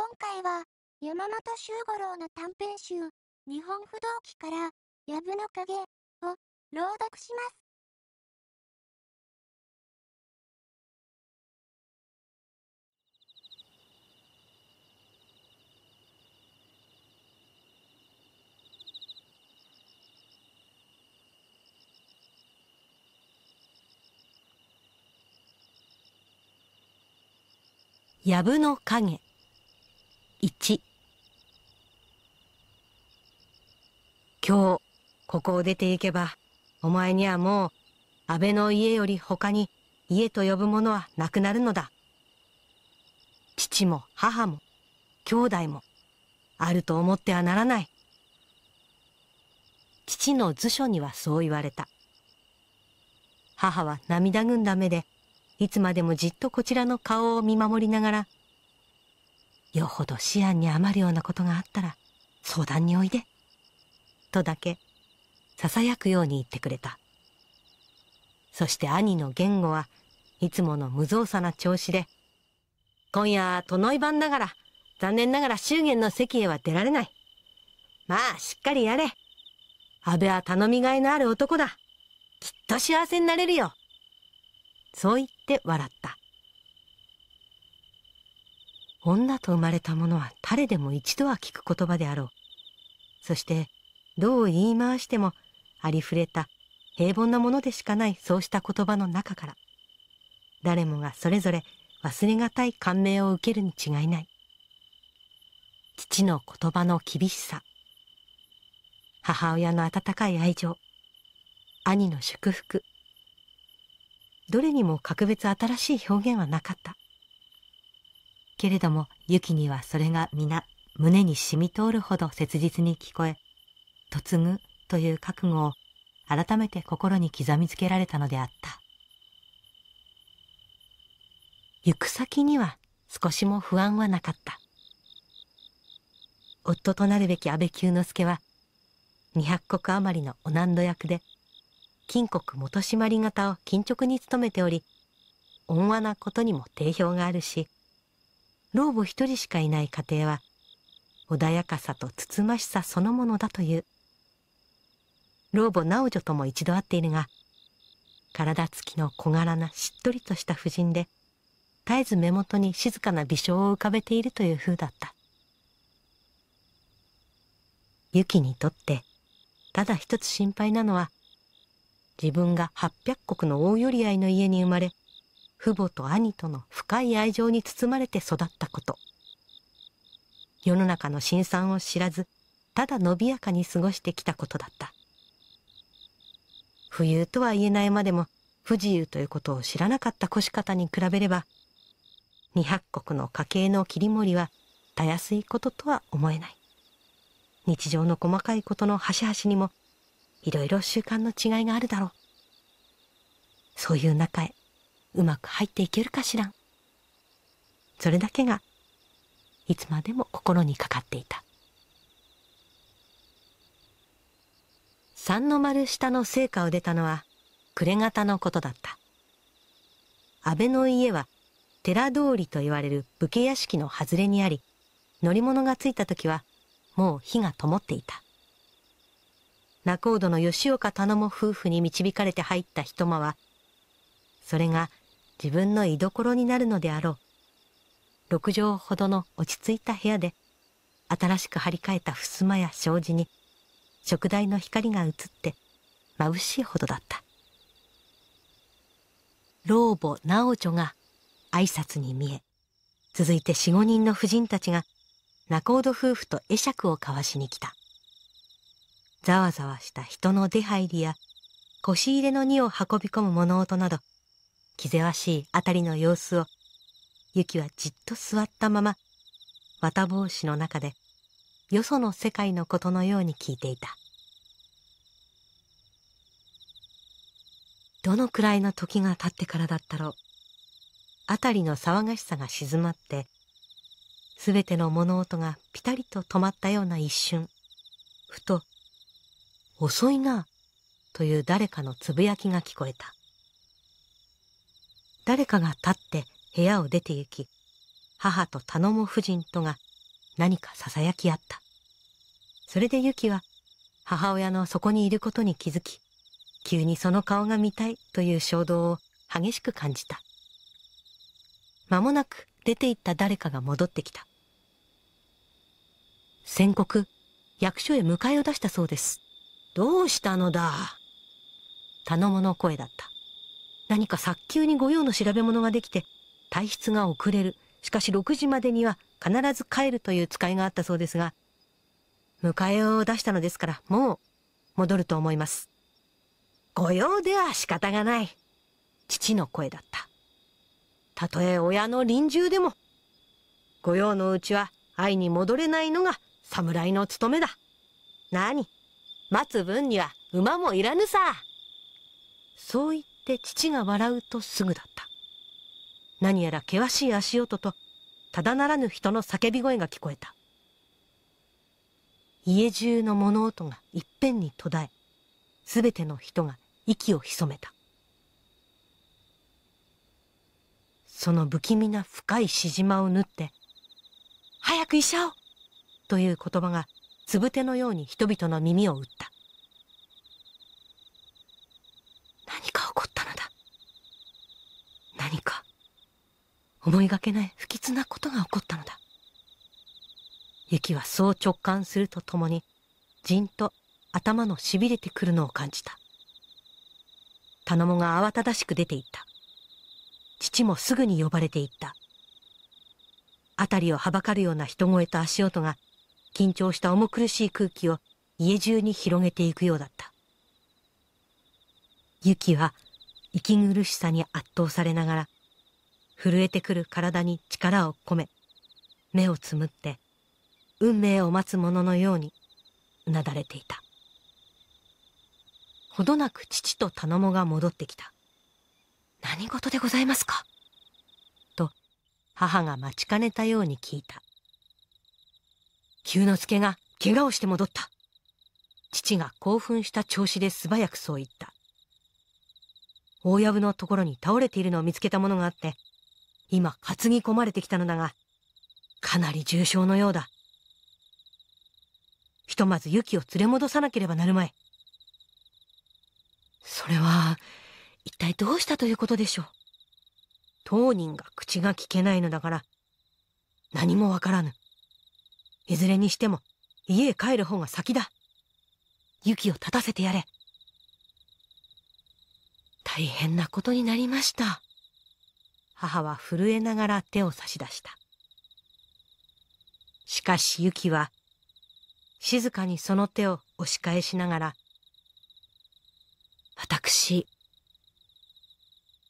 今回は、山本周五郎の短編集、日本不動機から、藪の影、を、朗読します。やぶの影1今日ここを出ていけばお前にはもう阿部の家より他に家と呼ぶものはなくなるのだ父も母も兄弟もあると思ってはならない父の図書にはそう言われた母は涙ぐんだ目でいつまでもじっとこちらの顔を見守りながらよほど思案に余るようなことがあったら相談においで。とだけ囁くように言ってくれた。そして兄の言語はいつもの無造作な調子で、今夜、殿い晩ながら、残念ながら祝言の席へは出られない。まあ、しっかりやれ。安倍は頼みがいのある男だ。きっと幸せになれるよ。そう言って笑った。女と生まれたものは誰でも一度は聞く言葉であろう。そして、どう言い回しても、ありふれた、平凡なものでしかないそうした言葉の中から、誰もがそれぞれ忘れがたい感銘を受けるに違いない。父の言葉の厳しさ、母親の温かい愛情、兄の祝福、どれにも格別新しい表現はなかった。けれどもユにはそれが皆胸に染み通るほど切実に聞こえ嫁ぐという覚悟を改めて心に刻みつけられたのであった行く先には少しも不安はなかった夫となるべき安倍久之助は200石余りのお難度役で金国元締まり方を金直に務めており温和なことにも定評があるし老母一人しかいない家庭は穏やかさとつつましさそのものだという老母直女とも一度会っているが体つきの小柄なしっとりとした婦人で絶えず目元に静かな微笑を浮かべているという風だったユキにとってただ一つ心配なのは自分が八百石の大寄り合いの家に生まれ父母と兄との深い愛情に包まれて育ったこと世の中の辛酸を知らずただ伸びやかに過ごしてきたことだった富裕とは言えないまでも不自由ということを知らなかった越方に比べれば二百国の家計の切り盛りはたやすいこととは思えない日常の細かいことの端々にもいろいろ習慣の違いがあるだろうそういう中へうまく入っていけるかしらんそれだけがいつまでも心にかかっていた三の丸下の成果を出たのは暮れ方のことだった安倍の家は寺通りと言われる武家屋敷の外れにあり乗り物がついた時はもう火が灯っていた仲人の吉岡頼母夫婦に導かれて入った一間はそれが自分の居所になるのであろう6畳ほどの落ち着いた部屋で新しく張り替えた襖や障子に食材の光が映って眩しいほどだった老母直女が挨拶に見え続いて四五人の婦人たちが仲人夫婦と会釈を交わしに来たざわざわした人の出入りや腰入れの荷を運び込む物音など気ぜわしい辺りの様子をユキはじっと座ったまま綿帽子の中でよその世界のことのように聞いていたどのくらいの時が経ってからだったろう辺りの騒がしさが静まって全ての物音がピタリと止まったような一瞬ふと「遅いな」という誰かのつぶやきが聞こえた誰かが立って部屋を出て行き母と頼む夫人とが何かささやき合ったそれでユキは母親のそこにいることに気づき急にその顔が見たいという衝動を激しく感じた間もなく出て行った誰かが戻ってきた宣告役所へ迎えを出したそうですどうしたのだ頼むの声だった何か早急に御用の調べ物ができて、退出が遅れる。しかし6時までには必ず帰るという使いがあったそうですが、迎えを出したのですから、もう戻ると思います。御用では仕方がない。父の声だった。たとえ親の臨終でも、御用のうちは愛に戻れないのが侍の務めだ。何待つ分には馬もいらぬさ。そう言って父が笑うとすぐだった何やら険しい足音とただならぬ人の叫び声が聞こえた家中の物音がいっぺんに途絶えすべての人が息を潜めたその不気味な深いしじまを縫って「早く医者を!」という言葉がつぶてのように人々の耳を打った思いがけない不吉なことが起こったのだ雪はそう直感するとともにじんと頭のしびれてくるのを感じた頼もが慌ただしく出て行った父もすぐに呼ばれて行った辺りをはばかるような人声と足音が緊張した重苦しい空気を家中に広げていくようだった雪は息苦しさに圧倒されながら震えてくる体に力を込め目をつむって運命を待つ者のようにうなだれていたほどなく父と頼母が戻ってきた何事でございますかと母が待ちかねたように聞いた久之助が怪我をして戻った父が興奮した調子で素早くそう言った大藪のところに倒れているのを見つけたものがあって今担ぎ込まれてきたのだが、かなり重傷のようだ。ひとまずユキを連れ戻さなければなるまい。それは、一体どうしたということでしょう。当人が口が聞けないのだから、何もわからぬ。いずれにしても、家へ帰る方が先だ。ユキを立たせてやれ。大変なことになりました。母は震えながら手を差し出した。しかしユキは、静かにその手を押し返しながら、私、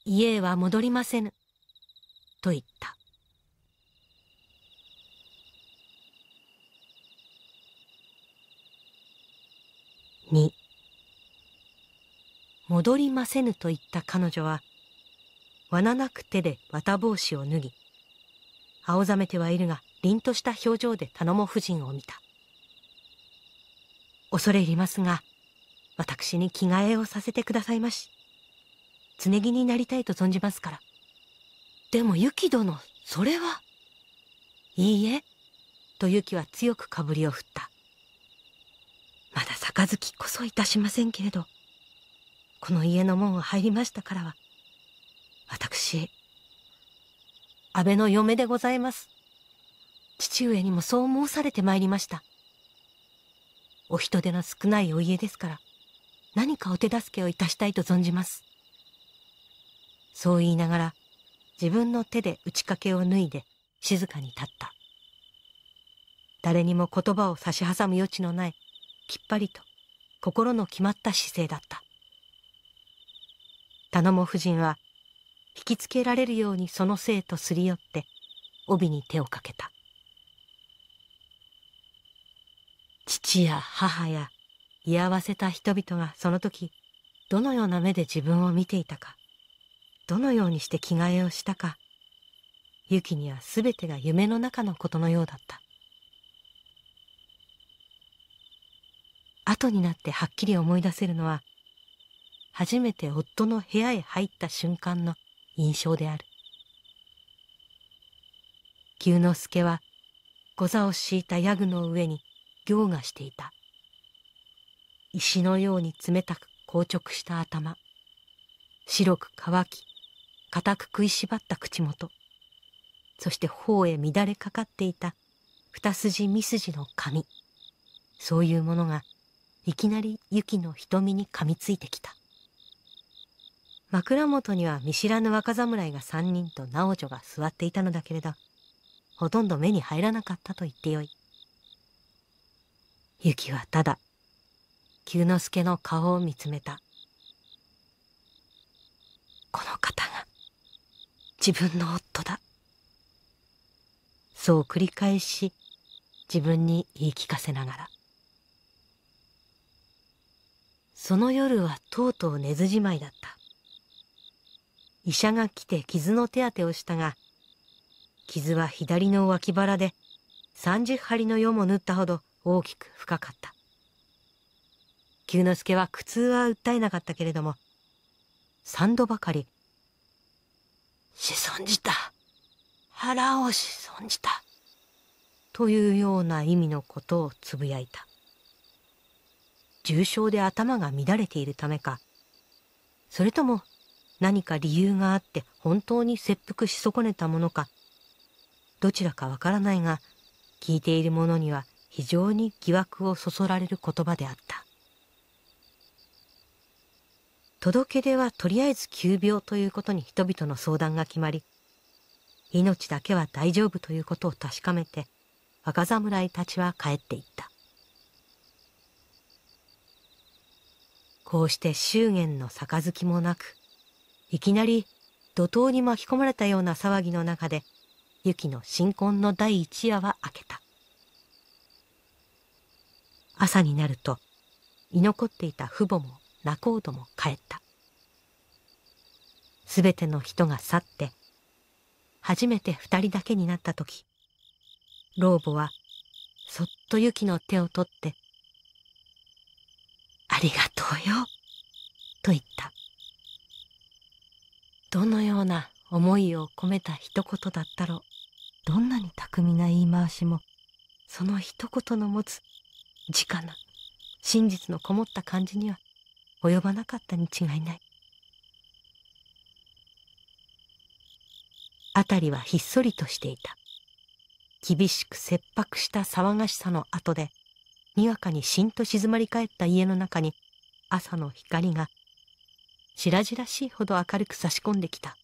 家へは戻りませぬ、と言った。二、戻りませぬと言った彼女は罠なく手で綿帽子を脱ぎ青ざめてはいるが凛とした表情で頼も夫人を見た恐れ入りますが私に着替えをさせてくださいまし常着になりたいと存じますからでもゆき殿それはいいえとゆきは強くかぶりを振ったまだ杯こそいたしませんけれどこの家の門を入りましたからは私、安倍の嫁でございます。父上にもそう申されてまいりました。お人手の少ないお家ですから、何かお手助けをいたしたいと存じます。そう言いながら、自分の手で打ち掛けを脱いで、静かに立った。誰にも言葉を差し挟む余地のない、きっぱりと、心の決まった姿勢だった。頼も夫人は、引きつけられるようにその生とすり寄って帯に手をかけた父や母や居合わせた人々がその時どのような目で自分を見ていたかどのようにして着替えをしたかユキには全てが夢の中のことのようだった後になってはっきり思い出せるのは初めて夫の部屋へ入った瞬間の印象である久之助は小座を敷いたヤグの上に行がしていた石のように冷たく硬直した頭白く乾き固く食いしばった口元そして頬へ乱れかかっていた二筋三筋の髪そういうものがいきなり雪の瞳に噛みついてきた枕元には見知らぬ若侍が三人と直女が座っていたのだけれどほとんど目に入らなかったと言ってよい雪はただ久之助の顔を見つめたこの方が自分の夫だそう繰り返し自分に言い聞かせながらその夜はとうとう寝ずじまいだった医者が来て傷の手当てをしたが、傷は左の脇腹で30針の世も縫ったほど大きく深かった。久之助は苦痛は訴えなかったけれども、三度ばかり、し存じた。腹をし存じた。というような意味のことをつぶやいた。重症で頭が乱れているためか、それとも何か理由があって本当に切腹し損ねたものかどちらかわからないが聞いている者には非常に疑惑をそそられる言葉であった届け出はとりあえず急病ということに人々の相談が決まり命だけは大丈夫ということを確かめて若侍たちは帰っていったこうして祝言の杯もなくいきなり怒涛に巻き込まれたような騒ぎの中でユキの新婚の第一夜は明けた朝になると居残っていた父母も仲人も帰ったすべての人が去って初めて二人だけになった時老母はそっとユキの手を取って「ありがとうよ」と言ったどのような思いを込めた一言だったろうどんなに巧みな言い回しもその一言の持つ直な真実のこもった感じには及ばなかったに違いない辺りはひっそりとしていた厳しく切迫した騒がしさの後でにわかにしんと静まり返った家の中に朝の光が白々しいほど明るく差し込んできた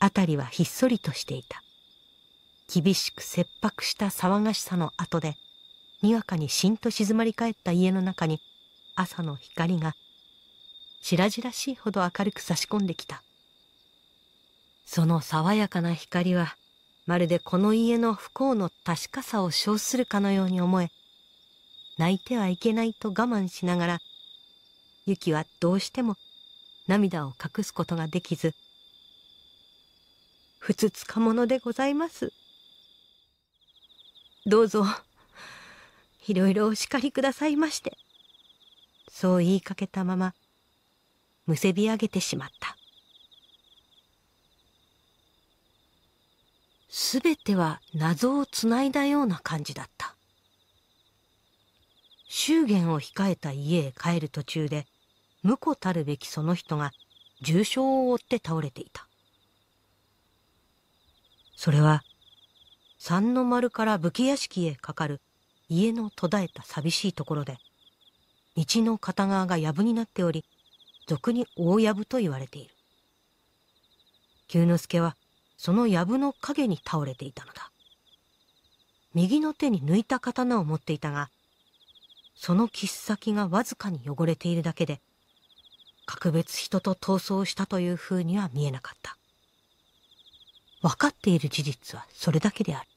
辺りはひっそりとしていた厳しく切迫した騒がしさの後でにわかにしんと静まり返った家の中に朝の光が白々しいほど明るく差し込んできたその爽やかな光はまるでこの家の不幸の確かさを称するかのように思え泣いてはいけないと我慢しながらユキはどうしても涙を隠すことができず「ふつつかものでございます」「どうぞいろいろお叱りくださいまして」そう言いかけたままむせび上げてしまったすべては謎をつないだような感じだった祝言を控えた家へ帰る途中で、婿たるべきその人が重傷を負って倒れていた。それは、三の丸から武家屋敷へかかる家の途絶えた寂しいところで、道の片側が藪になっており、俗に大藪と言われている。久之助は、その藪の陰に倒れていたのだ。右の手に抜いた刀を持っていたが、その切っ先がわずかに汚れているだけで格別人と逃走したというふうには見えなかった分かっている事実はそれだけである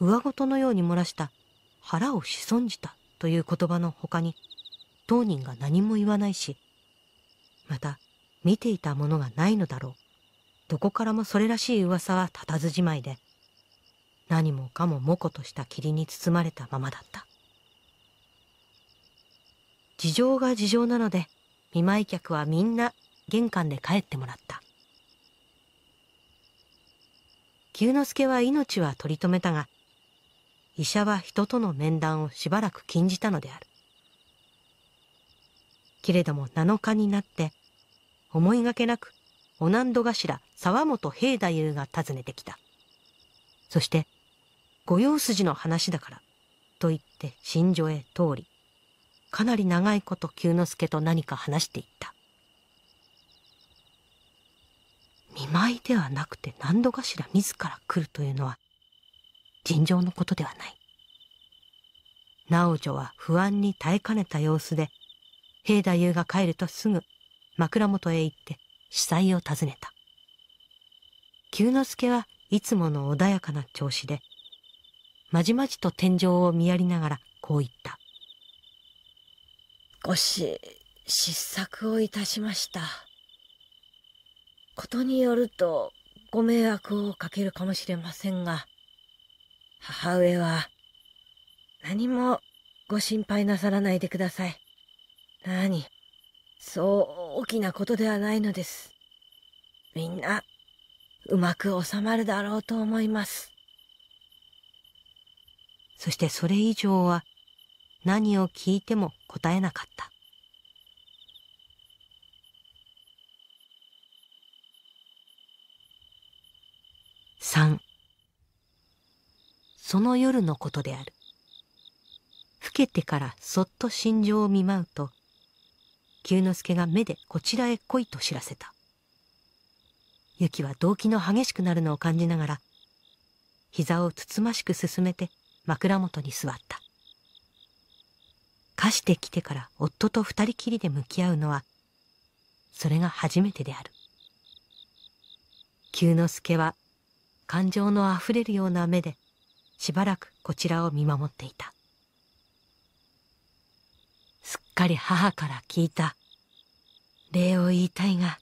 上事のように漏らした腹をし損じたという言葉の他に当人が何も言わないしまた見ていたものがないのだろうどこからもそれらしい噂は立たずじまいで何もかももことした霧に包まれたままだった事情が事情なので見舞い客はみんな玄関で帰ってもらった久之助は命は取り留めたが医者は人との面談をしばらく禁じたのであるけれども7日になって思いがけなくお難度頭沢本平太夫が訪ねてきたそして御用筋の話だから、と言って新所へ通り、かなり長いこと久之助と何か話していった。見舞いではなくて何度かしら自ら来るというのは、尋常のことではない。直女は不安に耐えかねた様子で、平太夫が帰るとすぐ枕元へ行って司祭を訪ねた。久之助はいつもの穏やかな調子で、まじまじと天井を見やりながらこう言った。ごし、失策をいたしました。ことによるとご迷惑をかけるかもしれませんが、母上は何もご心配なさらないでください。なに、そう大きなことではないのです。みんな、うまく収まるだろうと思います。そしてそれ以上は何を聞いても答えなかった3その夜のことである老けてからそっと心情を見舞うと久之助が目でこちらへ来いと知らせた雪は動機の激しくなるのを感じながら膝をつつましく進めて枕元に座った貸してきてから夫と二人きりで向き合うのはそれが初めてである久之助は感情のあふれるような目でしばらくこちらを見守っていたすっかり母から聞いた礼を言いたいが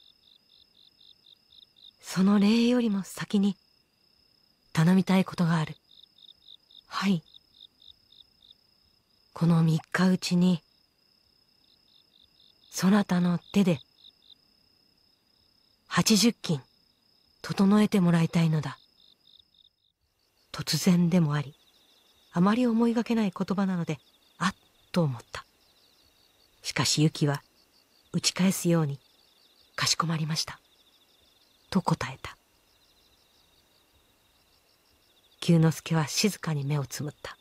その礼よりも先に頼みたいことがあるはいこの3日うちにそなたの手で80金整えてもらいたいのだ突然でもありあまり思いがけない言葉なのであっと思ったしかしユキは打ち返すようにかしこまりましたと答えた久之助は静かに目をつむった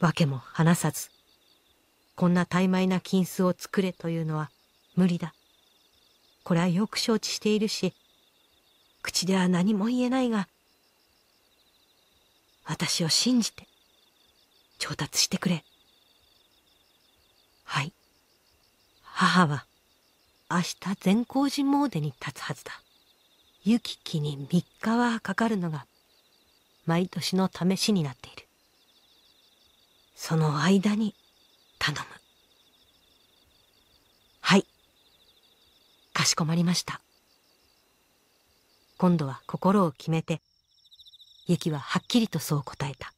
訳も話さずこんな怠慢な金子を作れというのは無理だこれはよく承知しているし口では何も言えないが私を信じて調達してくれはい母は明日善光寺詣に立つはずだ湯ききに3日はかかるのが毎年の試しになっているその間に頼むはいかしこまりました今度は心を決めてゆきははっきりとそう答えた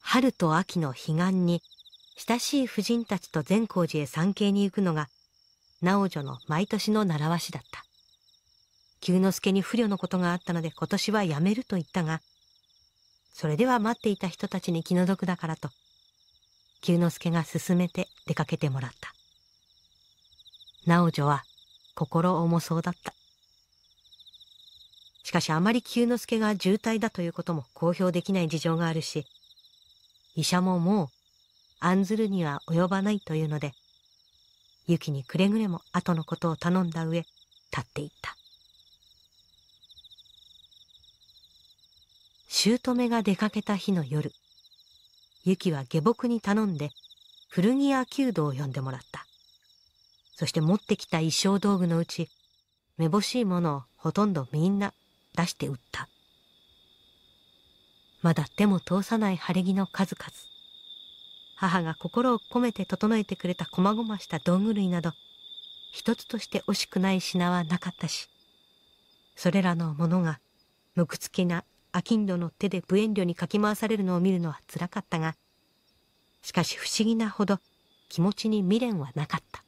春と秋の彼岸に親しい婦人たちと善光寺へ参詣に行くのが直女の毎年の習わしだった久之助に不慮のことがあったので今年はやめると言ったがそれでは待っていた人たちに気の毒だからと久之助が勧めて出かけてもらった直女は心重そうだったしかしあまり久之助が重体だということも公表できない事情があるし医者ももう案ずるには及ばないというので雪にくれぐれも後のことを頼んだ上立っていった姑が出かけた日の夜ユキは下僕に頼んで古着屋弓道を呼んでもらったそして持ってきた衣装道具のうちめぼしいものをほとんどみんな出して売ったまだ手も通さない晴れ着の数々母が心を込めて整えてくれた細々した道具類など一つとして惜しくない品はなかったしそれらのものがくつ気な商人の手で無遠慮にかき回されるのを見るのはつらかったがしかし不思議なほど気持ちに未練はなかった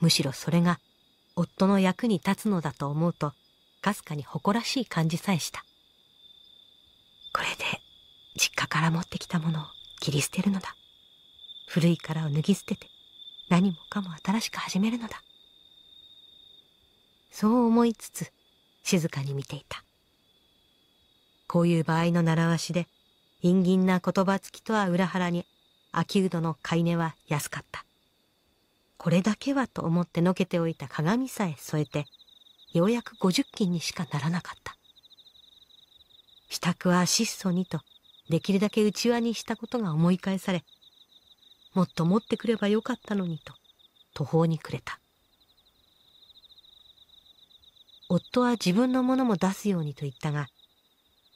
むしろそれが夫の役に立つのだと思うとかすかに誇らしい感じさえしたこれで実家から持ってきたものを切り捨てるのだ古い殻を脱ぎ捨てて何もかも新しく始めるのだそう思いつつ静かに見ていたこういう場合の習わしで陰銀な言葉付きとは裏腹に秋うどの買い値は安かったこれだけはと思ってのけておいた鏡さえ添えてようやく50金にしかならなかった支度は質素にとできるだけ内輪にしたことが思い返されもっと持ってくればよかったのにと途方に暮れた夫は自分のものも出すようにと言ったが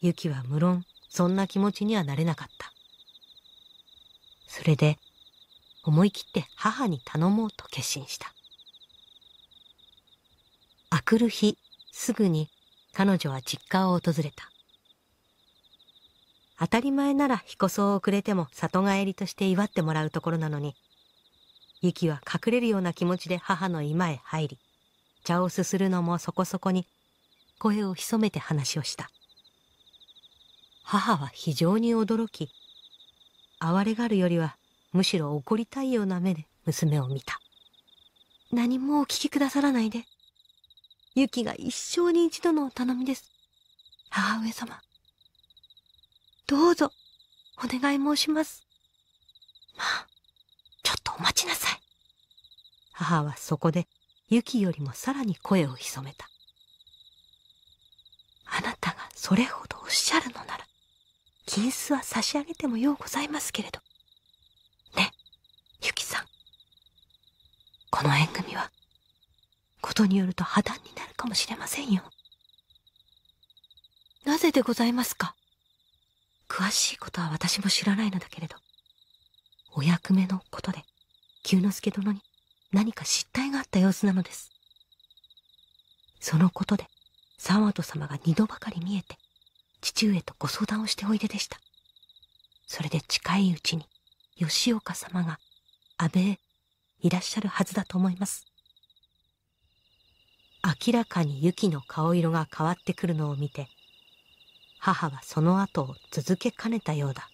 ユキは無論そんな気持ちにはなれなかったそれで思い切って母に頼もうと決心したあくる日すぐに彼女は実家を訪れた当たり前なら彦僧をくれても里帰りとして祝ってもらうところなのにゆきは隠れるような気持ちで母の居間へ入り茶をすするのもそこそこに声を潜めて話をした母は非常に驚き哀れがるよりはむしろ怒りたいような目で娘を見た何もお聞きくださらないでゆきが一生に一度のお頼みです母上様どうぞ、お願い申します。まあ、ちょっとお待ちなさい。母はそこで、ユキよりもさらに声を潜めた。あなたがそれほどおっしゃるのなら、金子は差し上げてもようございますけれど。ね、ユキさん。この縁組は、ことによると破談になるかもしれませんよ。なぜでございますか詳しいことは私も知らないのだけれど、お役目のことで、久之助殿に何か失態があった様子なのです。そのことで、三和様が二度ばかり見えて、父上とご相談をしておいででした。それで近いうちに、吉岡様が安倍へいらっしゃるはずだと思います。明らかに雪の顔色が変わってくるのを見て、母はその後を続けかねたようだ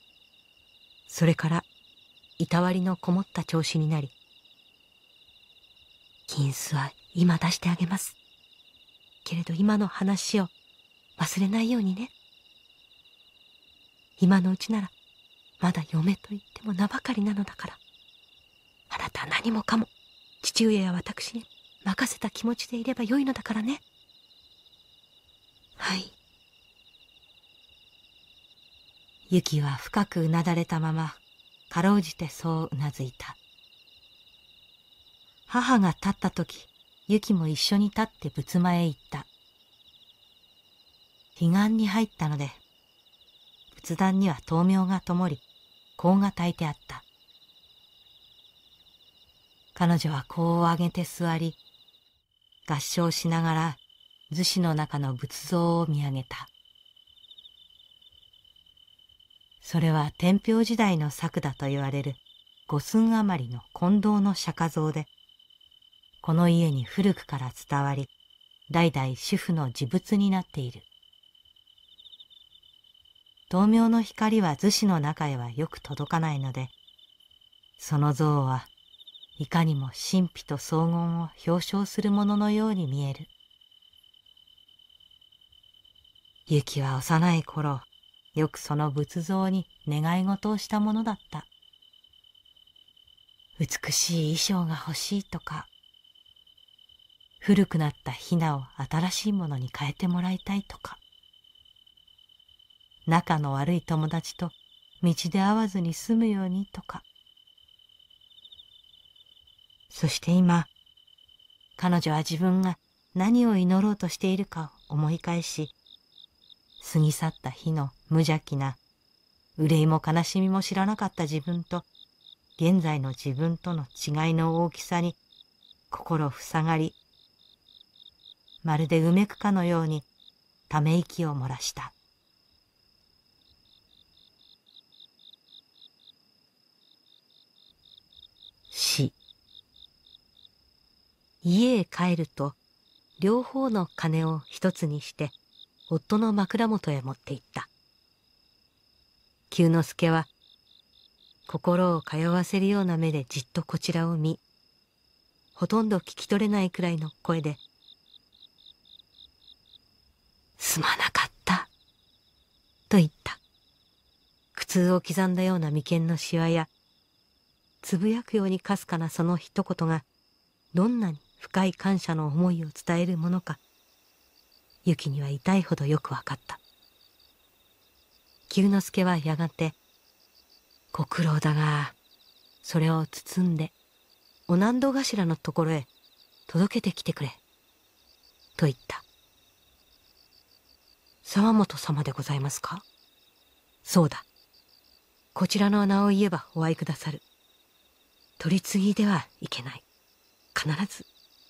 それからいたわりのこもった調子になり「金子は今出してあげます」けれど今の話を忘れないようにね今のうちならまだ嫁といっても名ばかりなのだからあなたは何もかも父上や私に任せた気持ちでいればよいのだからねはいユキは深くうなだれたままかろうじてそううなずいた母が立った時ユキも一緒に立って仏間へ行った彼岸に入ったので仏壇には灯明が灯り香が焚いてあった彼女は香をあげて座り合唱しながら厨子の中の仏像を見上げたそれは天平時代の作だと言われる五寸余りの近藤の釈迦像で、この家に古くから伝わり、代々主婦の自物になっている。灯明の光は厨子の中へはよく届かないので、その像はいかにも神秘と荘厳を表彰するもののように見える。雪は幼い頃、よくその仏像に願い事をしたものだった。美しい衣装が欲しいとか、古くなったヒナを新しいものに変えてもらいたいとか、仲の悪い友達と道で会わずに済むようにとか。そして今、彼女は自分が何を祈ろうとしているかを思い返し、過ぎ去った日の無邪気な、憂いも悲しみも知らなかった自分と、現在の自分との違いの大きさに、心塞がり、まるでうめくかのように、ため息を漏らした。死。家へ帰ると、両方の金を一つにして、夫の枕元へ持って行った。久之助は心を通わせるような目でじっとこちらを見ほとんど聞き取れないくらいの声で「すまなかった」と言った苦痛を刻んだような眉間のしわやつぶやくようにかすかなその一言がどんなに深い感謝の思いを伝えるものかユキには痛いほどよくわかった久之助はやがて「ご苦労だがそれを包んでお難度頭のところへ届けてきてくれ」と言った「沢本様でございますか?」そうだこちらの名を言えばお会いくださる取り次ぎではいけない必ず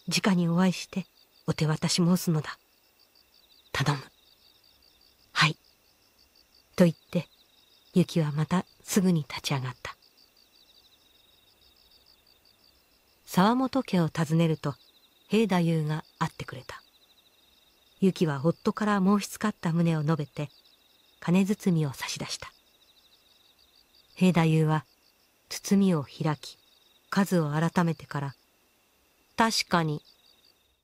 直にお会いしてお手渡し申すのだ頼むと言ってユキはまたすぐに立ち上がった沢本家を訪ねると平太夫が会ってくれたユキは夫から申しつかった旨を述べて金包みを差し出した平太夫は包みを開き数を改めてから「確かに」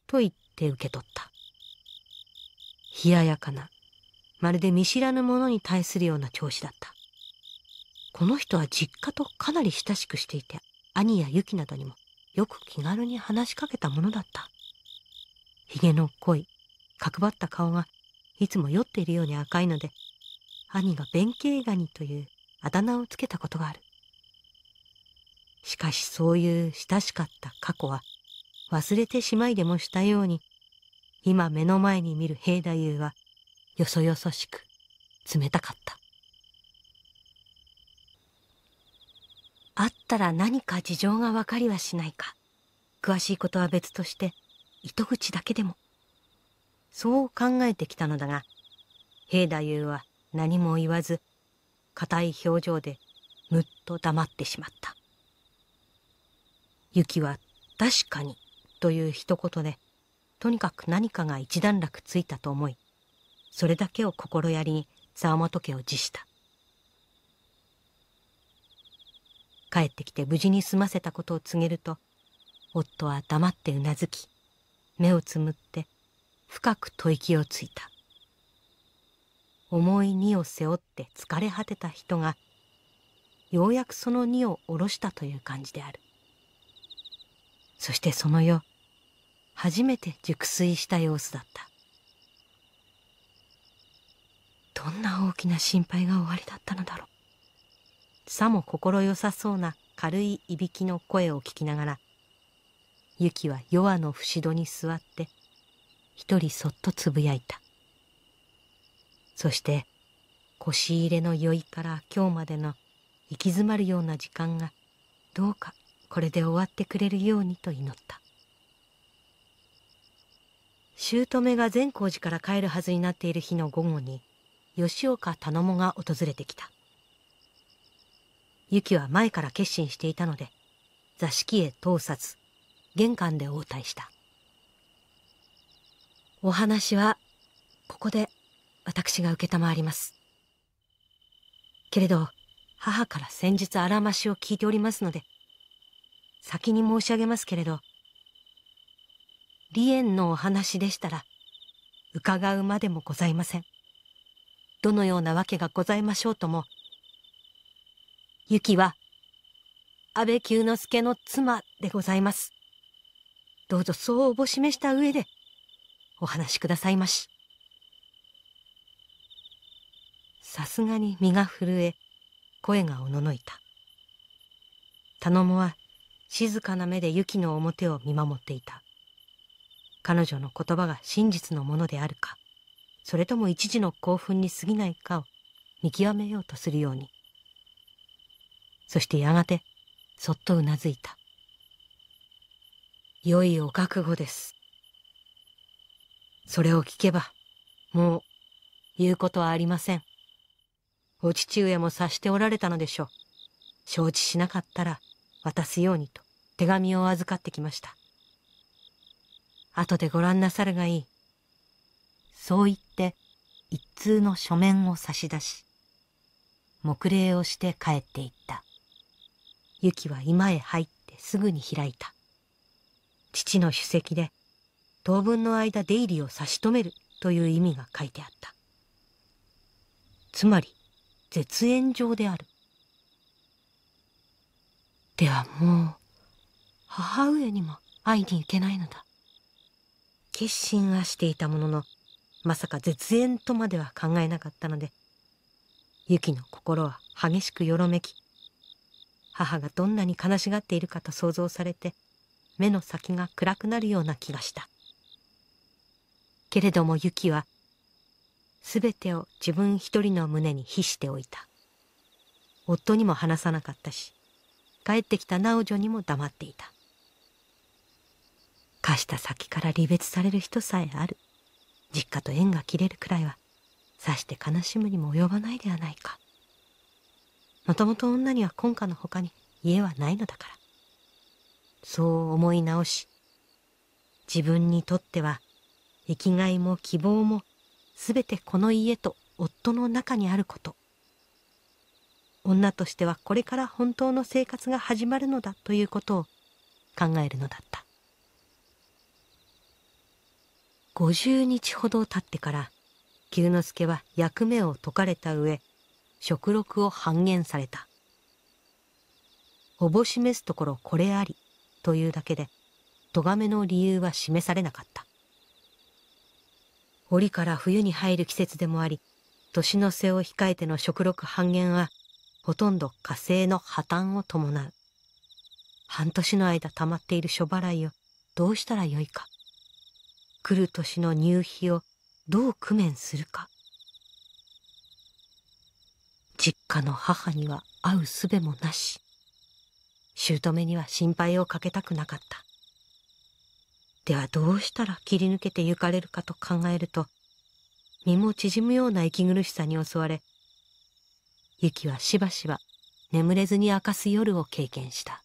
と言って受け取った冷ややかなまるで見知らぬ者に対するような調子だった。この人は実家とかなり親しくしていて、兄やユキなどにもよく気軽に話しかけたものだった。髭の濃い、角張った顔がいつも酔っているように赤いので、兄が弁慶ガニというあだ名をつけたことがある。しかしそういう親しかった過去は忘れてしまいでもしたように、今目の前に見る兵太夫はよそよそしく冷たかった会ったら何か事情が分かりはしないか詳しいことは別として糸口だけでもそう考えてきたのだが平太夫は何も言わず硬い表情でむっと黙ってしまった「雪は確かに」という一言でとにかく何かが一段落ついたと思いそれだけを心やりに沢本家を辞した帰ってきて無事に済ませたことを告げると夫は黙ってうなずき目をつむって深く吐息をついた重い荷を背負って疲れ果てた人がようやくその荷を下ろしたという感じであるそしてその夜初めて熟睡した様子だったどんな大きな心配が終わりだったのだろうさも心よさそうな軽いいびきの声を聞きながらユキは夜の節戸に座って一人そっとつぶやいたそして腰入れの酔いから今日までの行き詰まるような時間がどうかこれで終わってくれるようにと祈った姑が善光寺から帰るはずになっている日の午後に吉岡頼母が訪れてきたユキは前から決心していたので座敷へ通さず玄関で応対したお話はここで私が承りますけれど母から先日あらましを聞いておりますので先に申し上げますけれど離縁のお話でしたら伺うまでもございませんどのようなわけがございましょうとも、ゆきは、安倍久之助の妻でございます。どうぞそうおぼしめした上で、お話しくださいまし。さすがに身が震え、声がおののいた。頼もは静かな目でユキの表を見守っていた。彼女の言葉が真実のものであるか。それとも一時の興奮に過ぎないかを見極めようとするようにそしてやがてそっとうなずいた「良いお覚悟です」それを聞けばもう言うことはありませんお父上も察しておられたのでしょう承知しなかったら渡すようにと手紙を預かってきました後でご覧なさるがいいそう言って一通の書面を差し出し黙礼をして帰っていったユキは居間へ入ってすぐに開いた父の主席で当分の間出入りを差し止めるという意味が書いてあったつまり絶縁状であるではもう母上にも会いに行けないのだ決心はしていたもののまさか絶縁とまでは考えなかったのでユキの心は激しくよろめき母がどんなに悲しがっているかと想像されて目の先が暗くなるような気がしたけれどもユキは全てを自分一人の胸に比しておいた夫にも話さなかったし帰ってきた直女にも黙っていた貸した先から離別される人さえある実家と縁が切れるくらいはさして悲しむにも及ばないではないかもともと女には婚家のほかに家はないのだからそう思い直し自分にとっては生きがいも希望も全てこの家と夫の中にあること女としてはこれから本当の生活が始まるのだということを考えるのだった50日ほど経ってから久之助は役目を解かれた上食録を半減されたおぼしめすところこれありというだけで咎めの理由は示されなかった折から冬に入る季節でもあり年の瀬を控えての食録半減はほとんど火星の破綻を伴う半年の間溜まっている諸払いをどうしたらよいか来る年の入費をどう工面するか実家の母には会うすべもなし姑には心配をかけたくなかったではどうしたら切り抜けてゆかれるかと考えると身も縮むような息苦しさに襲われゆきはしばしば眠れずに明かす夜を経験した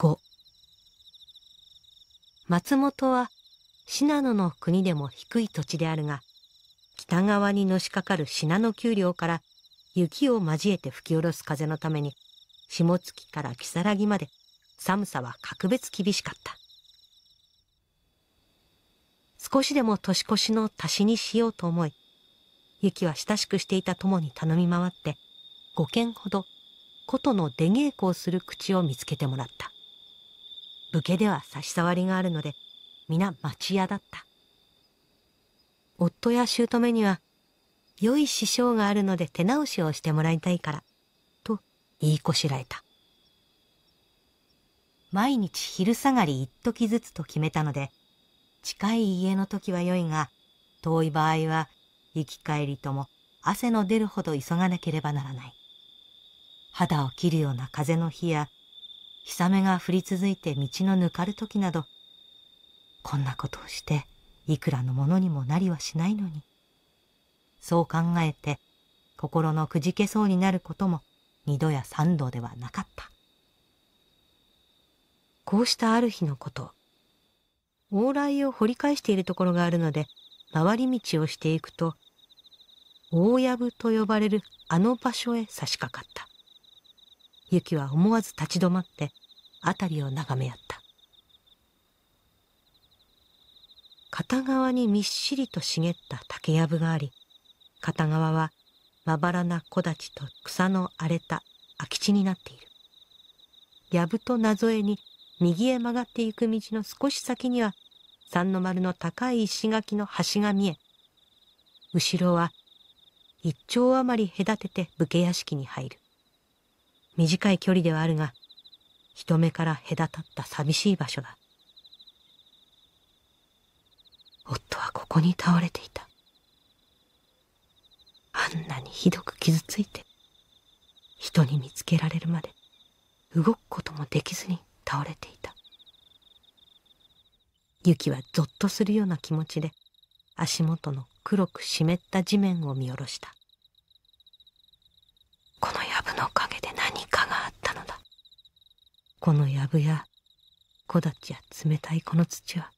5松本は信濃の国でも低い土地であるが北側にのしかかる信濃丘陵から雪を交えて吹き下ろす風のために下月から如月まで寒さは格別厳しかった少しでも年越しの足しにしようと思いゆきは親しくしていた友に頼み回って5軒ほど琴の出稽古をする口を見つけてもらった武家では差し障りがあるので皆町屋だった夫や姑には良い師匠があるので手直しをしてもらいたいからと言いこしらえた毎日昼下がり一時ずつと決めたので近い家の時は良いが遠い場合は行き帰りとも汗の出るほど急がなければならない肌を切るような風の日や日雨が降り続いて道のぬかる時などこんなことをしていくらのものにもなりはしないのにそう考えて心のくじけそうになることも二度や三度ではなかったこうしたある日のこと往来を掘り返しているところがあるので回り道をしていくと大藪と呼ばれるあの場所へ差し掛かった。雪は思わず立ち止まって辺りを眺めやった片側にみっしりと茂った竹やぶがあり片側はまばらな木立と草の荒れた空き地になっているやぶと謎絵に右へ曲がっていく道の少し先には三の丸の高い石垣の端が見え後ろは一丁余り隔てて武家屋敷に入る短い距離ではあるが人目から隔たった寂しい場所だ夫はここに倒れていたあんなにひどく傷ついて人に見つけられるまで動くこともできずに倒れていたユキはぞっとするような気持ちで足元の黒く湿った地面を見下ろしたこの藪や木立や冷たいこの土は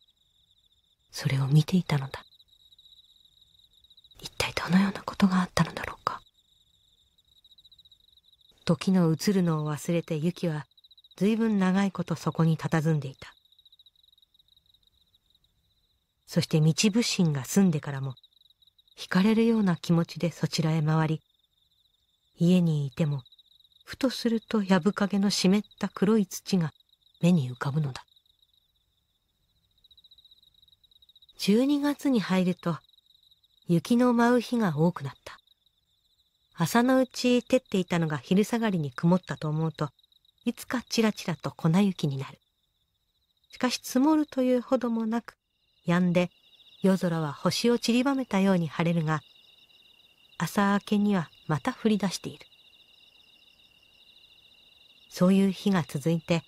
それを見ていたのだ一体どのようなことがあったのだろうか時の移るのを忘れてユキは随分長いことそこに佇んでいたそして道不信が住んでからも惹かれるような気持ちでそちらへ回り家にいてもふとすると藪影の湿った黒い土が目に浮かぶのだ12月に入ると雪の舞う日が多くなった朝のうち照っていたのが昼下がりに曇ったと思うといつかちらちらと粉雪になるしかし積もるというほどもなく止んで夜空は星を散りばめたように晴れるが朝明けにはまた降り出しているそういう日が続いて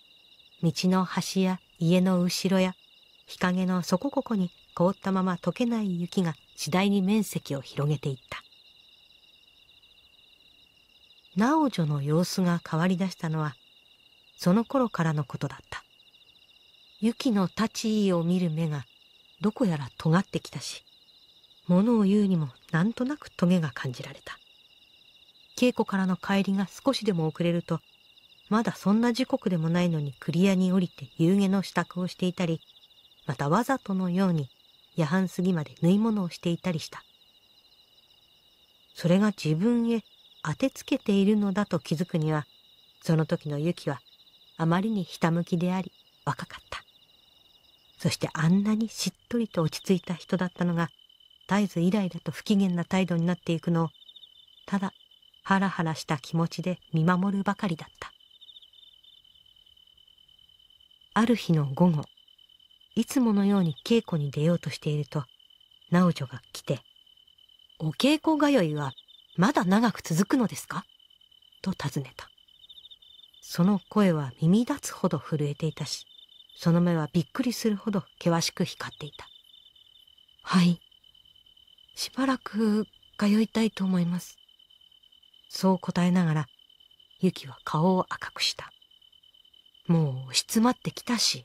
道の端や家の後ろや日陰のそこここに凍ったまま溶けない雪が次第に面積を広げていった直女の様子が変わりだしたのはその頃からのことだった雪の立ち位を見る目がどこやら尖ってきたし物を言うにもなんとなく棘が感じられた稽古からの帰りが少しでも遅れるとまだそんな時刻でもないのにクリアに降りて夕げの支度をしていたり、またわざとのように夜半過ぎまで縫い物をしていたりした。それが自分へ当てつけているのだと気づくには、その時のユキはあまりにひたむきであり若かった。そしてあんなにしっとりと落ち着いた人だったのが、絶えずイライラと不機嫌な態度になっていくのを、ただハラハラした気持ちで見守るばかりだった。ある日の午後いつものように稽古に出ようとしていると直女が来て「お稽古通いはまだ長く続くのですか?」と尋ねたその声は耳立つほど震えていたしその目はびっくりするほど険しく光っていた「はいしばらく通いたいと思います」そう答えながらユキは顔を赤くしたもう押し詰まってきたし、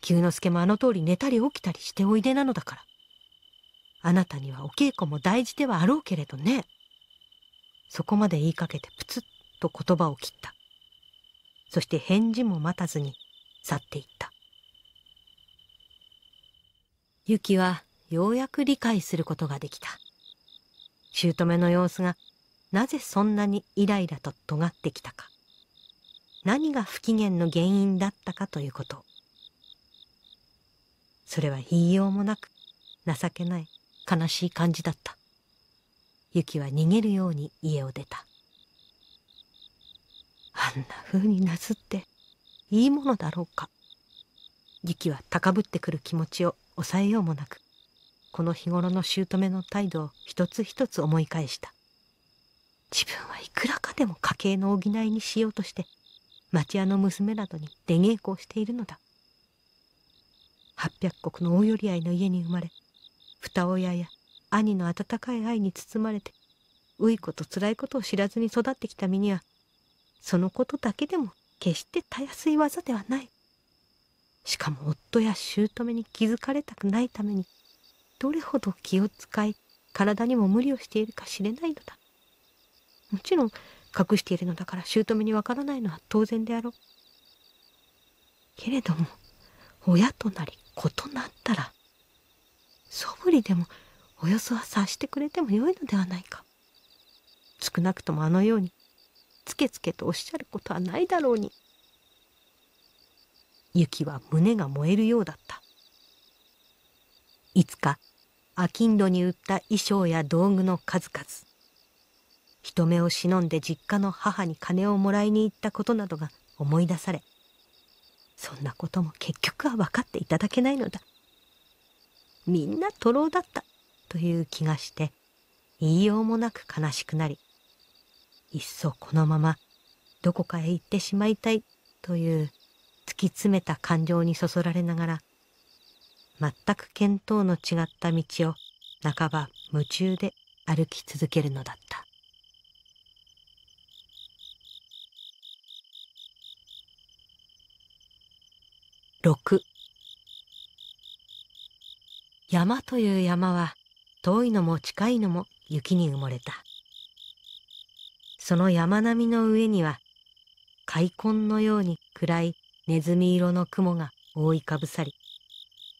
久之助もあの通り寝たり起きたりしておいでなのだから。あなたにはお稽古も大事ではあろうけれどね。そこまで言いかけてプツッと言葉を切った。そして返事も待たずに去っていった。ゆきはようやく理解することができた。姑の様子がなぜそんなにイライラと尖ってきたか。何が不機嫌の原因だったかということそれは言いようもなく情けない悲しい感じだったユキは逃げるように家を出たあんな風になすっていいものだろうかユキは高ぶってくる気持ちを抑えようもなくこの日頃の姑の態度を一つ一つ思い返した自分はいくらかでも家計の補いにしようとして町屋の娘などに出稽古をしているのだ800石の大寄り合いの家に生まれ二親や兄の温かい愛に包まれてういことつらいことを知らずに育ってきた身にはそのことだけでも決してたやすい技ではないしかも夫や姑に気づかれたくないためにどれほど気を使い体にも無理をしているか知れないのだもちろん隠しているのだから姑にわからないのは当然であろう。けれども親となり子となったらそぶりでもおよそは察してくれてもよいのではないか。少なくともあのようにつけつけとおっしゃることはないだろうに。雪は胸が燃えるようだった。いつか商人に売った衣装や道具の数々。人目を忍んで実家の母に金をもらいに行ったことなどが思い出されそんなことも結局は分かっていただけないのだみんな徒労だったという気がして言いようもなく悲しくなりいっそこのままどこかへ行ってしまいたいという突き詰めた感情にそそられながら全く見当の違った道を半ば夢中で歩き続けるのだった。6山という山は遠いのも近いのも雪に埋もれたその山並みの上には開墾のように暗いネズミ色の雲が覆いかぶさり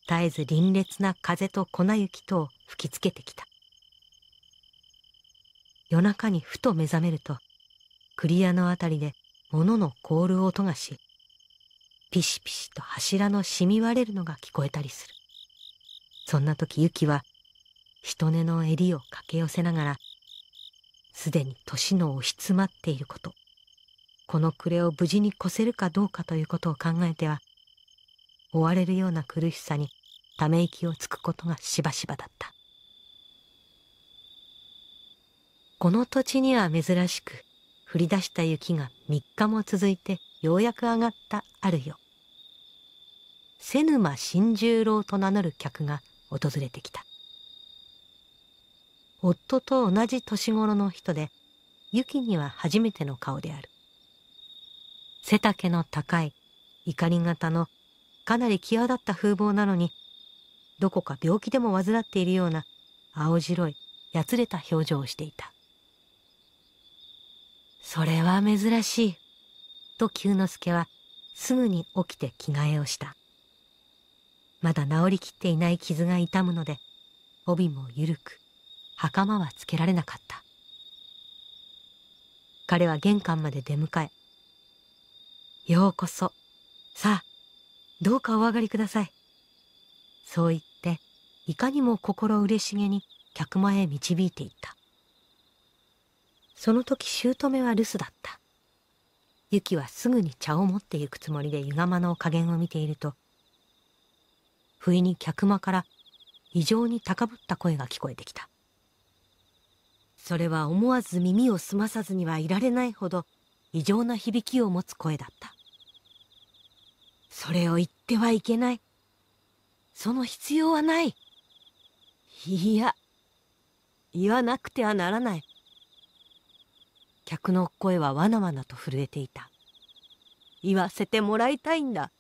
絶えず凛冽な風と粉雪とを吹きつけてきた夜中にふと目覚めるとクリアのあたりで物の凍る音がしピシピシと柱のしみ割れるのが聞こえたりするそんな時ユキは人根の襟を駆け寄せながらすでに年の押し詰まっていることこの暮れを無事に越せるかどうかということを考えては追われるような苦しさにため息をつくことがしばしばだったこの土地には珍しく降り出した雪が3日も続いてようやく上がったある夜。瀬沼新十郎と名乗る客が訪れてきた夫と同じ年頃の人でユキには初めての顔である背丈の高い怒り型のかなり際立った風貌なのにどこか病気でも患っているような青白いやつれた表情をしていたそれは珍しいと久之助はすぐに起きて着替えをしたまだ治りきっていない傷が痛むので帯も緩く袴はつけられなかった彼は玄関まで出迎え「ようこそさあどうかお上がりください」そう言っていかにも心嬉しげに客間へ導いていったその時姑は留守だった雪はすぐに茶を持って行くつもりで湯釜の加減を見ていると不意に客間から異常に高ぶった声が聞こえてきたそれは思わず耳を澄まさずにはいられないほど異常な響きを持つ声だったそれを言ってはいけないその必要はないいや言わなくてはならない客の声はわなわなと震えていた言わせてもらいたいんだ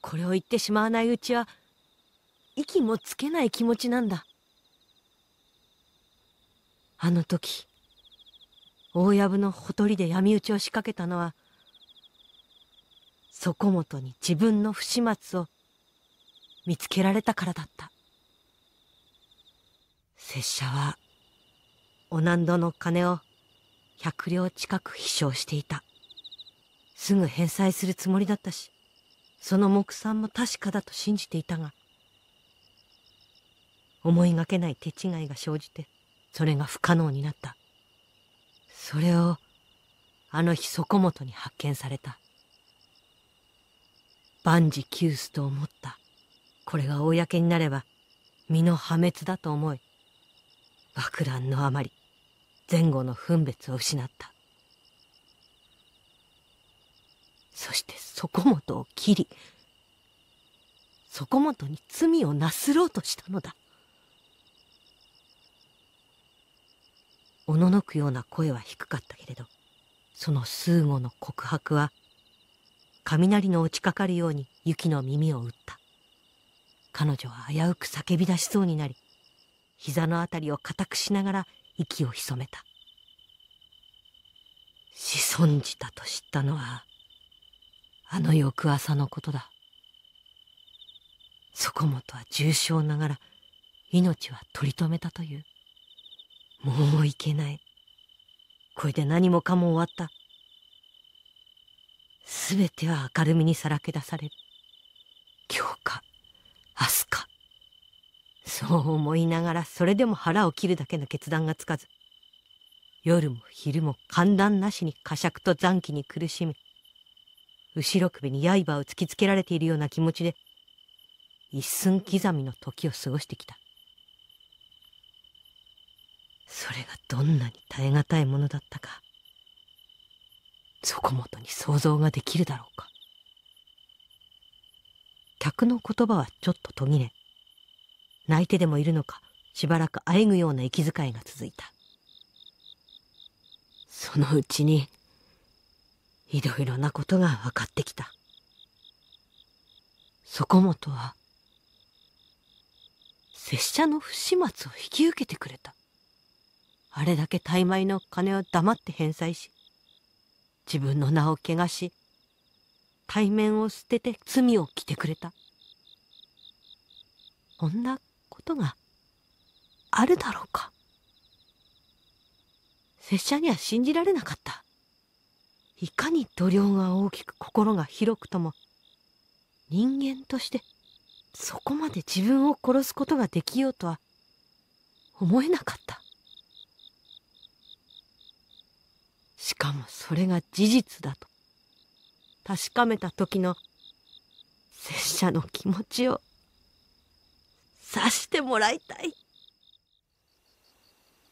これを言ってしまわないうちは息もつけない気持ちなんだあの時大藪のほとりで闇討ちを仕掛けたのは底本に自分の不始末を見つけられたからだった拙者はお難度の金を百両近く飛翔していたすぐ返済するつもりだったしその目算も確かだと信じていたが思いがけない手違いが生じてそれが不可能になったそれをあの日底本に発見された万事休すと思ったこれが公になれば身の破滅だと思い爆乱のあまり前後の分別を失ったそして底本を切り底本に罪をなすろうとしたのだおののくような声は低かったけれどその数語の告白は雷の落ちかかるように雪の耳を打った彼女は危うく叫び出しそうになり膝の辺りを固くしながら息を潜めた子孫じたと知ったのはあの翌朝のことだそこもとは重傷ながら命は取り留めたというもういけないこれで何もかも終わった全ては明るみにさらけ出される今日か明日かそう思いながらそれでも腹を切るだけの決断がつかず夜も昼も寒暖なしに呵責と残機に苦しみ後ろ首に刃を突きつけられているような気持ちで一寸刻みの時を過ごしてきたそれがどんなに耐え難いものだったかそこもとに想像ができるだろうか客の言葉はちょっと途切れ泣いてでもいるのかしばらくあえぐような息遣いが続いたそのうちにいろいろなことが分かってきたそこもとは拙者の不始末を引き受けてくれたあれだけ大枚の金を黙って返済し自分の名を汚し対面を捨てて罪を着てくれたこんなことがあるだろうか拙者には信じられなかったいかに度量が大きく心が広くとも人間としてそこまで自分を殺すことができようとは思えなかったしかもそれが事実だと確かめた時の拙者の気持ちを察してもらいたい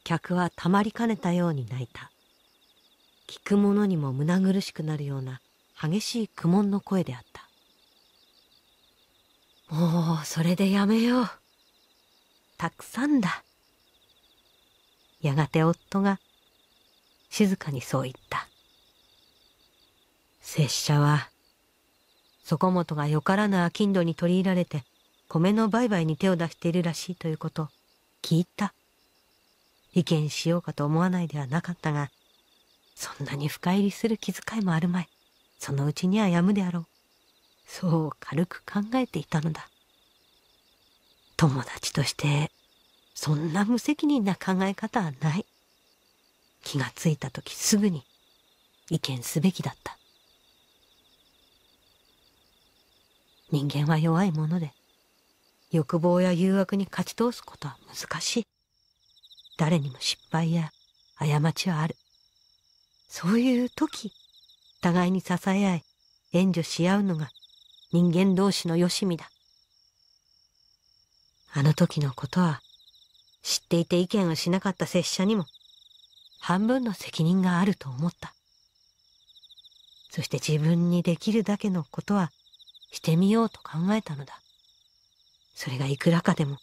客はたまりかねたように泣いた聞く者にも胸苦しくなるような激しい苦悶の声であったもうそれでやめようたくさんだやがて夫が静かにそう言った。拙者は、底本がよからぬ商人に取り入られて、米の売買に手を出しているらしいということ、聞いた。意見しようかと思わないではなかったが、そんなに深入りする気遣いもあるまい。そのうちにはやむであろう。そう軽く考えていたのだ。友達として、そんな無責任な考え方はない。気がついた時すぐに意見すべきだった人間は弱いもので欲望や誘惑に勝ち通すことは難しい誰にも失敗や過ちはあるそういう時互いに支え合い援助し合うのが人間同士のよしみだあの時のことは知っていて意見をしなかった拙者にも半分の責任があると思ったそして自分にできるだけのことはしてみようと考えたのだそれがいくらかでも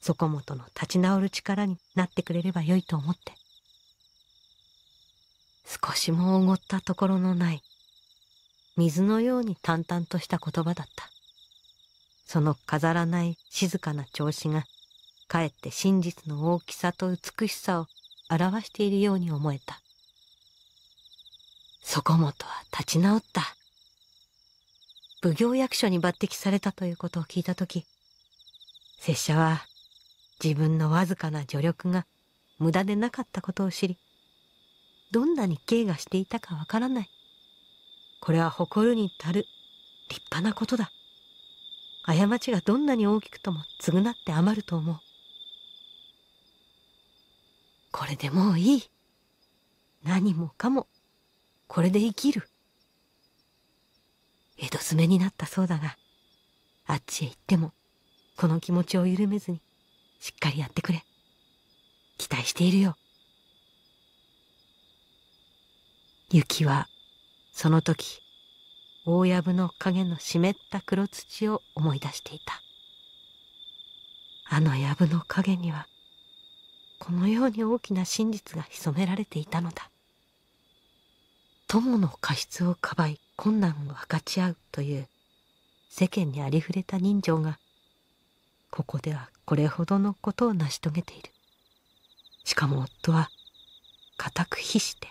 そこもとの立ち直る力になってくれればよいと思って少しもおごったところのない水のように淡々とした言葉だったその飾らない静かな調子がかえって真実の大きさと美しさを表しているように思えたそこもとは立ち直った奉行役所に抜擢されたということを聞いた時拙者は自分のわずかな助力が無駄でなかったことを知りどんなに芸がしていたかわからないこれは誇るに足る立派なことだ過ちがどんなに大きくとも償って余ると思うこれでもういい何もかもこれで生きる江戸詰めになったそうだがあっちへ行ってもこの気持ちを緩めずにしっかりやってくれ期待しているよ雪はその時大藪の影の湿った黒土を思い出していたあの藪の影にはこのように大きな真実が潜められていたのだ友の過失をかばい困難を分かち合うという世間にありふれた人情がここではこれほどのことを成し遂げているしかも夫は固く非して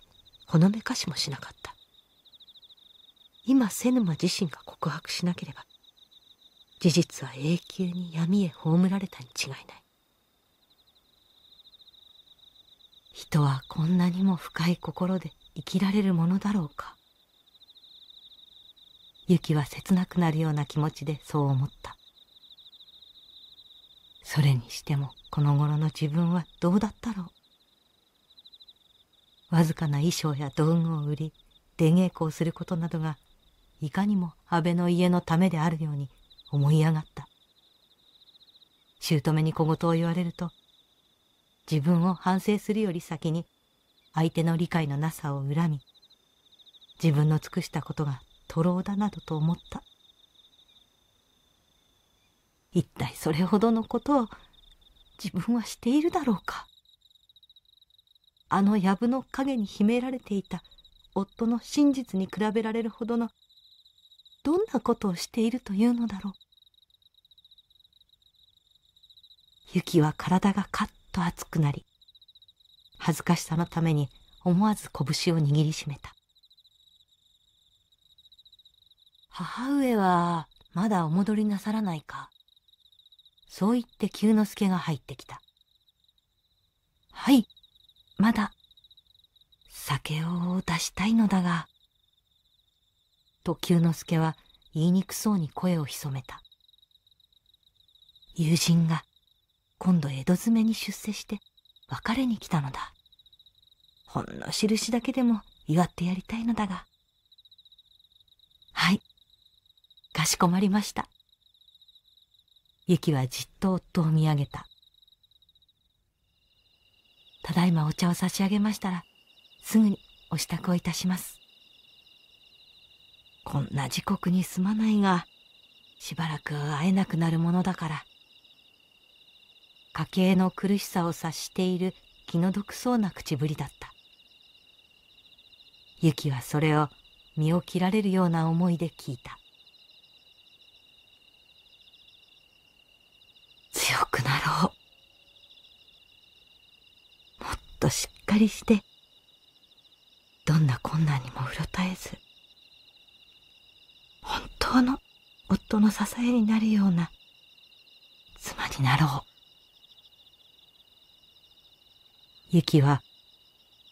ほのめかしもしなかった今瀬沼自身が告白しなければ事実は永久に闇へ葬られたに違いない人はこんなにも深い心で生きられるものだろうかユキは切なくなるような気持ちでそう思ったそれにしてもこの頃の自分はどうだったろうわずかな衣装や道具を売り出稽古をすることなどがいかにも安倍の家のためであるように思い上がった姑に小言を言われると自分を反省するより先に相手の理解のなさを恨み自分の尽くしたことが徒労だなどと思った一体それほどのことを自分はしているだろうかあの藪の陰に秘められていた夫の真実に比べられるほどのどんなことをしているというのだろう雪は体がカッと熱くなり恥ずかしさのために思わず拳を握りしめた母上はまだお戻りなさらないかそう言って久之助が入ってきたはいまだ酒を出したいのだがと久之助は言いにくそうに声を潜めた友人が今度江戸詰めに出世して別れに来たのだほんの印だけでも祝ってやりたいのだがはいかしこまりましたゆきはじっと夫を見上げたただいまお茶を差し上げましたらすぐにお支度をいたしますこんな時刻にすまないがしばらく会えなくなるものだから家計の苦しさを察している気の毒そうな口ぶりだったユキはそれを身を切られるような思いで聞いた強くなろうもっとしっかりしてどんな困難にもうろたえず本当の夫の支えになるような妻になろうユキは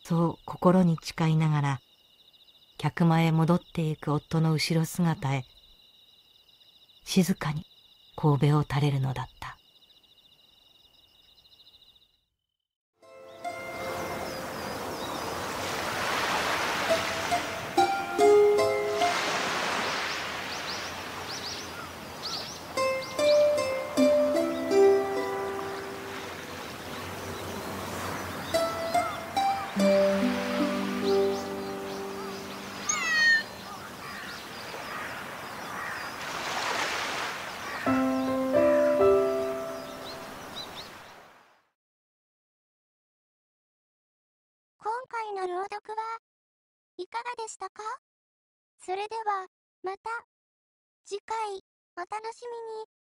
そう心に誓いながら客間へ戻っていく夫の後ろ姿へ静かに神戸を垂れるのだったたかそれでは、また、次回、お楽しみに。